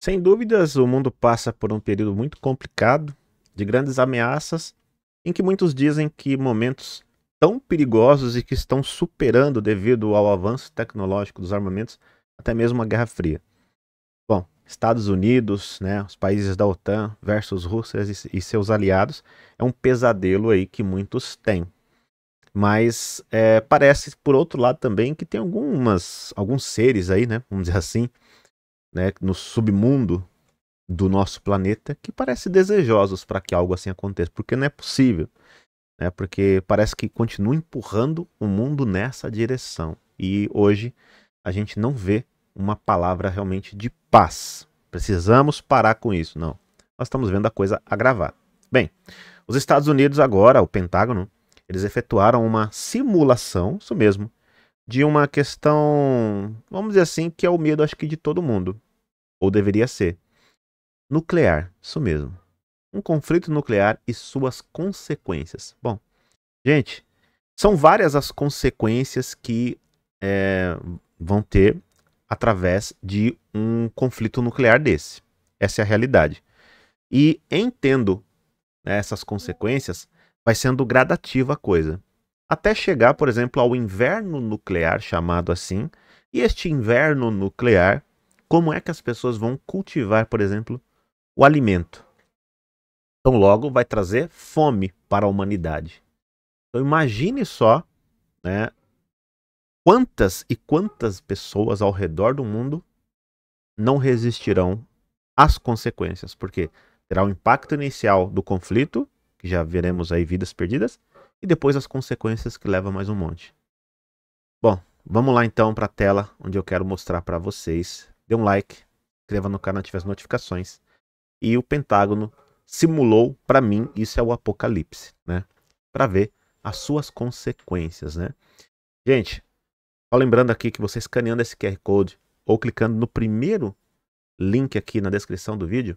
Sem dúvidas, o mundo passa por um período muito complicado, de grandes ameaças, em que muitos dizem que momentos tão perigosos e que estão superando devido ao avanço tecnológico dos armamentos, até mesmo a Guerra Fria. Bom, Estados Unidos, né, os países da OTAN versus Rússia e seus aliados, é um pesadelo aí que muitos têm. Mas é, parece, por outro lado, também que tem algumas, alguns seres aí, né, vamos dizer assim, né, no submundo do nosso planeta que parece desejosos para que algo assim aconteça, porque não é possível, né? Porque parece que continua empurrando o mundo nessa direção. E hoje a gente não vê uma palavra realmente de paz. Precisamos parar com isso, não. Nós estamos vendo a coisa agravar. Bem, os Estados Unidos agora, o Pentágono, eles efetuaram uma simulação, isso mesmo, de uma questão, vamos dizer assim, que é o medo, acho que de todo mundo, ou deveria ser. Nuclear, isso mesmo. Um conflito nuclear e suas consequências. Bom, gente, são várias as consequências que é, vão ter através de um conflito nuclear desse. Essa é a realidade. E entendo né, essas consequências, vai sendo gradativa a coisa até chegar, por exemplo, ao inverno nuclear, chamado assim. E este inverno nuclear, como é que as pessoas vão cultivar, por exemplo, o alimento? Então, logo vai trazer fome para a humanidade. Então, imagine só né, quantas e quantas pessoas ao redor do mundo não resistirão às consequências, porque terá o impacto inicial do conflito, que já veremos aí vidas perdidas, e depois as consequências que levam mais um monte. Bom, vamos lá então para a tela onde eu quero mostrar para vocês. Dê um like, inscreva no canal, ative as notificações. E o Pentágono simulou para mim, isso é o apocalipse, né? Para ver as suas consequências, né? Gente, só lembrando aqui que você escaneando esse QR Code ou clicando no primeiro link aqui na descrição do vídeo,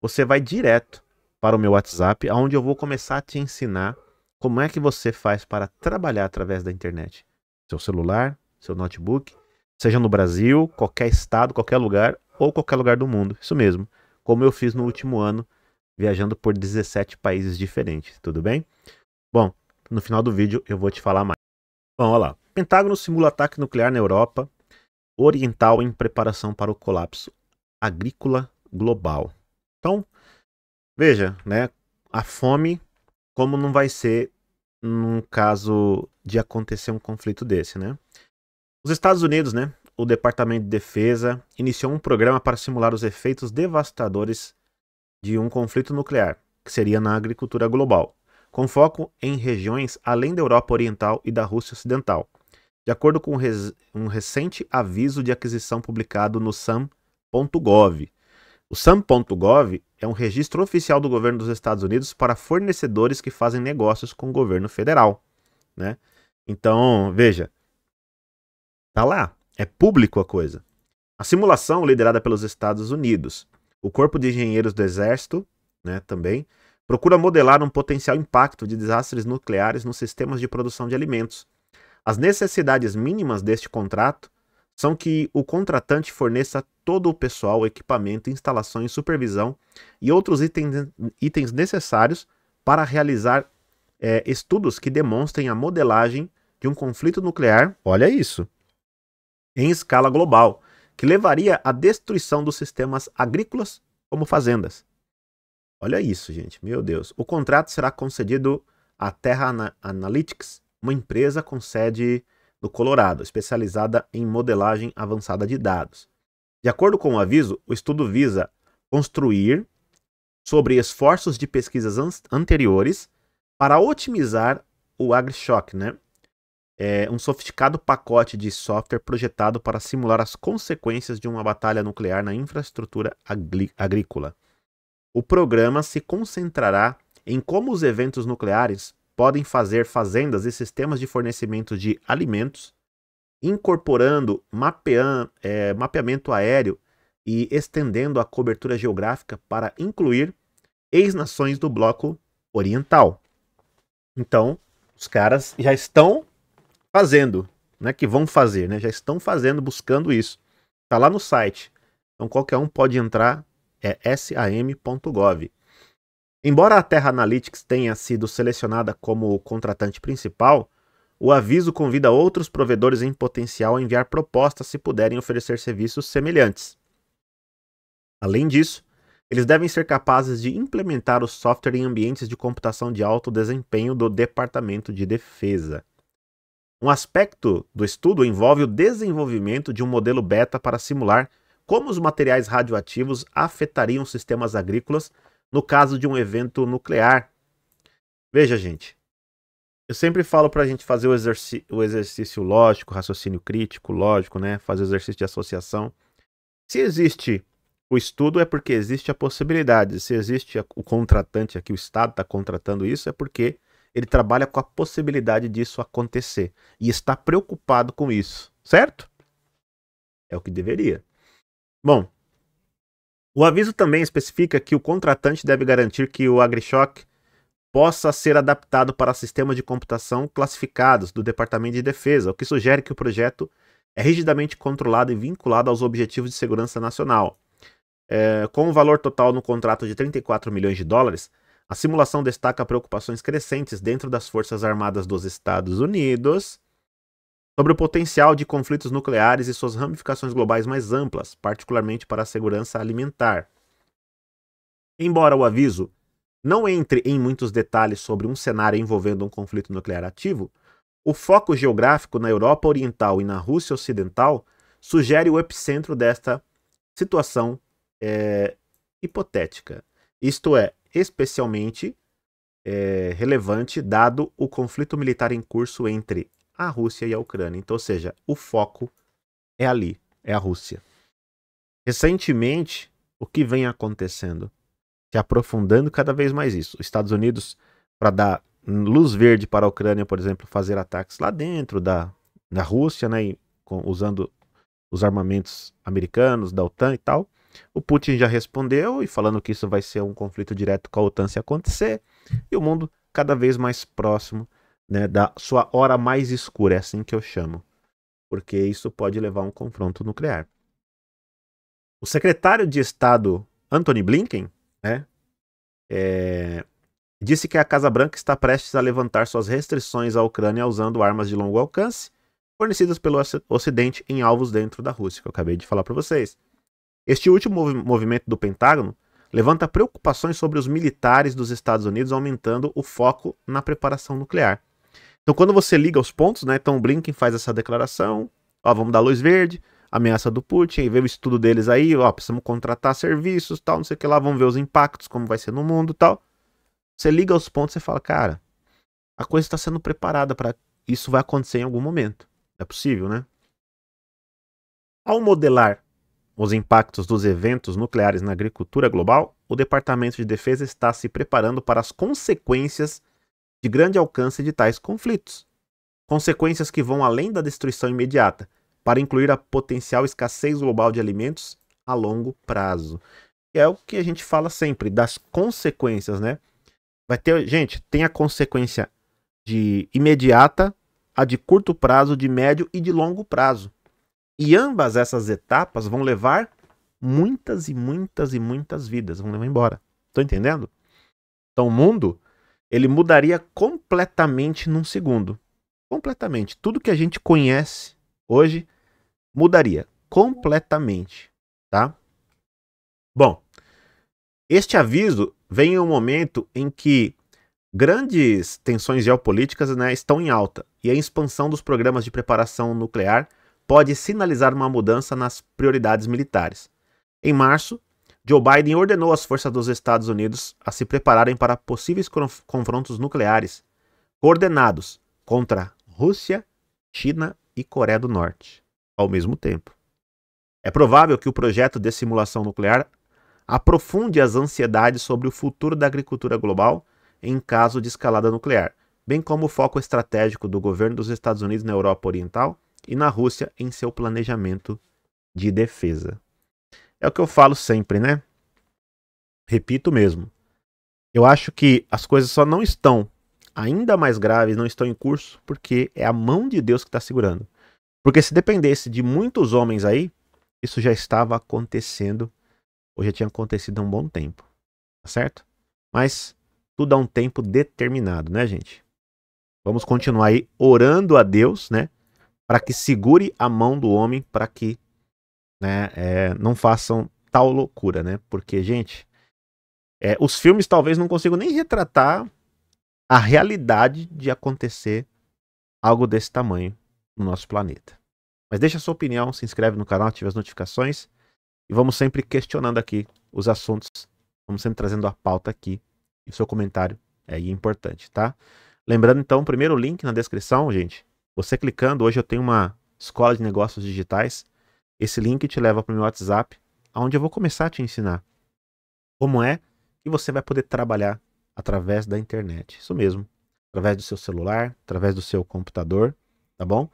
você vai direto para o meu WhatsApp, onde eu vou começar a te ensinar como é que você faz para trabalhar através da internet? Seu celular, seu notebook, seja no Brasil, qualquer estado, qualquer lugar ou qualquer lugar do mundo. Isso mesmo. Como eu fiz no último ano, viajando por 17 países diferentes, tudo bem? Bom, no final do vídeo eu vou te falar mais. Bom, olha lá. Pentágono simula ataque nuclear na Europa Oriental em preparação para o colapso agrícola global. Então, veja, né? A fome como não vai ser num caso de acontecer um conflito desse, né? Os Estados Unidos, né, o Departamento de Defesa iniciou um programa para simular os efeitos devastadores de um conflito nuclear, que seria na agricultura global, com foco em regiões além da Europa Oriental e da Rússia Ocidental, de acordo com um recente aviso de aquisição publicado no SAM.gov. O SAM.gov é um registro oficial do governo dos Estados Unidos para fornecedores que fazem negócios com o governo federal, né? Então, veja, tá lá, é público a coisa. A simulação liderada pelos Estados Unidos, o Corpo de Engenheiros do Exército, né, também, procura modelar um potencial impacto de desastres nucleares nos sistemas de produção de alimentos. As necessidades mínimas deste contrato são que o contratante forneça todo o pessoal, equipamento, instalações, supervisão e outros itens, itens necessários para realizar é, estudos que demonstrem a modelagem de um conflito nuclear, olha isso, em escala global, que levaria à destruição dos sistemas agrícolas como fazendas. Olha isso, gente, meu Deus. O contrato será concedido à Terra Analytics, uma empresa com sede do Colorado, especializada em modelagem avançada de dados. De acordo com o aviso, o estudo visa construir sobre esforços de pesquisas an anteriores para otimizar o AgriShock, né? É um sofisticado pacote de software projetado para simular as consequências de uma batalha nuclear na infraestrutura agrícola. O programa se concentrará em como os eventos nucleares podem fazer fazendas e sistemas de fornecimento de alimentos, incorporando mapean, é, mapeamento aéreo e estendendo a cobertura geográfica para incluir ex-nações do bloco oriental. Então, os caras já estão fazendo, né? Que vão fazer, né? Já estão fazendo, buscando isso. Tá lá no site. Então qualquer um pode entrar, é sam.gov. Embora a Terra Analytics tenha sido selecionada como o contratante principal, o aviso convida outros provedores em potencial a enviar propostas se puderem oferecer serviços semelhantes. Além disso, eles devem ser capazes de implementar o software em ambientes de computação de alto desempenho do Departamento de Defesa. Um aspecto do estudo envolve o desenvolvimento de um modelo beta para simular como os materiais radioativos afetariam sistemas agrícolas no caso de um evento nuclear. Veja, gente, eu sempre falo para a gente fazer o, o exercício lógico, raciocínio crítico, lógico, né? Fazer o exercício de associação. Se existe o estudo, é porque existe a possibilidade. Se existe o contratante aqui, o Estado está contratando isso, é porque ele trabalha com a possibilidade disso acontecer e está preocupado com isso, certo? É o que deveria. Bom, o aviso também especifica que o contratante deve garantir que o AgriShock possa ser adaptado para sistemas de computação classificados do Departamento de Defesa, o que sugere que o projeto é rigidamente controlado e vinculado aos objetivos de segurança nacional. É, com o um valor total no contrato de 34 milhões de dólares, a simulação destaca preocupações crescentes dentro das Forças Armadas dos Estados Unidos sobre o potencial de conflitos nucleares e suas ramificações globais mais amplas, particularmente para a segurança alimentar. Embora o aviso não entre em muitos detalhes sobre um cenário envolvendo um conflito nuclear ativo, o foco geográfico na Europa Oriental e na Rússia Ocidental sugere o epicentro desta situação é, hipotética. Isto é, especialmente é, relevante dado o conflito militar em curso entre a Rússia e a Ucrânia. Então, ou seja, o foco é ali, é a Rússia. Recentemente, o que vem acontecendo? Se aprofundando cada vez mais isso. Os Estados Unidos, para dar luz verde para a Ucrânia, por exemplo, fazer ataques lá dentro da, da Rússia, né, com, usando os armamentos americanos, da OTAN e tal. O Putin já respondeu e falando que isso vai ser um conflito direto com a OTAN se acontecer, e o mundo cada vez mais próximo né, da sua hora mais escura, é assim que eu chamo, porque isso pode levar a um confronto nuclear. O secretário de Estado Anthony Blinken né, é, disse que a Casa Branca está prestes a levantar suas restrições à Ucrânia usando armas de longo alcance fornecidas pelo Ocidente em alvos dentro da Rússia, que eu acabei de falar para vocês. Este último movimento do Pentágono levanta preocupações sobre os militares dos Estados Unidos aumentando o foco na preparação nuclear. Então, quando você liga os pontos, né? Então, o Blinken faz essa declaração: ó, vamos dar luz verde, ameaça do Putin, vê o estudo deles aí, ó, precisamos contratar serviços, tal, não sei o que lá, vamos ver os impactos, como vai ser no mundo, tal. Você liga os pontos e fala, cara, a coisa está sendo preparada para isso vai acontecer em algum momento. É possível, né? Ao modelar os impactos dos eventos nucleares na agricultura global, o Departamento de Defesa está se preparando para as consequências de grande alcance de tais conflitos, consequências que vão além da destruição imediata, para incluir a potencial escassez global de alimentos a longo prazo. E é o que a gente fala sempre das consequências, né? Vai ter, gente, tem a consequência de imediata, a de curto prazo, de médio e de longo prazo. E ambas essas etapas vão levar muitas e muitas e muitas vidas, vão levar embora. Tô entendendo? Então o mundo ele mudaria completamente num segundo. Completamente. Tudo que a gente conhece hoje mudaria completamente, tá? Bom, este aviso vem em um momento em que grandes tensões geopolíticas né, estão em alta e a expansão dos programas de preparação nuclear pode sinalizar uma mudança nas prioridades militares. Em março, Joe Biden ordenou às forças dos Estados Unidos a se prepararem para possíveis confrontos nucleares coordenados contra Rússia, China e Coreia do Norte ao mesmo tempo. É provável que o projeto de simulação nuclear aprofunde as ansiedades sobre o futuro da agricultura global em caso de escalada nuclear, bem como o foco estratégico do governo dos Estados Unidos na Europa Oriental e na Rússia em seu planejamento de defesa. É o que eu falo sempre, né? Repito mesmo. Eu acho que as coisas só não estão ainda mais graves, não estão em curso, porque é a mão de Deus que está segurando. Porque se dependesse de muitos homens aí, isso já estava acontecendo, ou já tinha acontecido há um bom tempo. Tá certo? Mas tudo há um tempo determinado, né, gente? Vamos continuar aí orando a Deus, né? Para que segure a mão do homem, para que né? É, não façam tal loucura, né? Porque, gente, é, os filmes talvez não consigam nem retratar a realidade de acontecer algo desse tamanho no nosso planeta. Mas deixa a sua opinião, se inscreve no canal, ativa as notificações e vamos sempre questionando aqui os assuntos, vamos sempre trazendo a pauta aqui e o seu comentário é importante, tá? Lembrando então, primeiro link na descrição, gente. Você clicando, hoje eu tenho uma escola de negócios digitais esse link te leva para o meu WhatsApp, onde eu vou começar a te ensinar como é que você vai poder trabalhar através da internet. Isso mesmo, através do seu celular, através do seu computador, tá bom?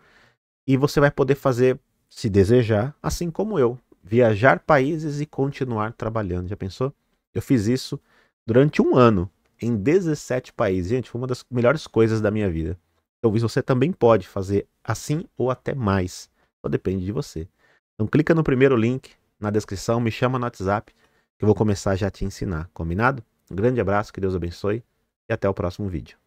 E você vai poder fazer, se desejar, assim como eu, viajar países e continuar trabalhando. Já pensou? Eu fiz isso durante um ano em 17 países. Gente, foi uma das melhores coisas da minha vida. Talvez você também pode fazer assim ou até mais. Só depende de você. Então clica no primeiro link na descrição, me chama no WhatsApp que eu vou começar já a te ensinar, combinado? Um grande abraço, que Deus abençoe e até o próximo vídeo.